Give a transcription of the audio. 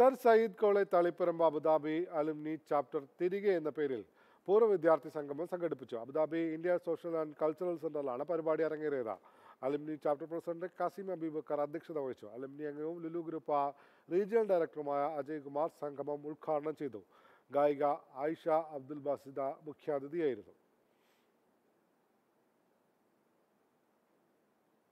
sir Syed college Taliparamba Abu Dhabi alumni chapter തിരികെ എന്ന പേരിൽ പൂർവ്വ വിദ്യാർത്ഥി സംഗമം സംഘടിപ്പിച്ചു Abu Dhabi India social and cultural സെന്ററിലാണ് പരിപാടി അരങ്ങേറിയത് alumni chapter president Kasim Abubakar അധ്യക്ഷത വഹിച്ചു അലുമിനി അംഗവും ലുലു ഗ്രൂപ്പ് റീജിയണൽ ഡയറക്ടറുമായ അജയ് കുമാർ സംഗമം ഉദ്ഘാടനം ചെയ്തു ഗായിക ആയിഷ അബ്ദുൽ ബാസിദ മുഖ്യാതിഥിയായിരുന്നു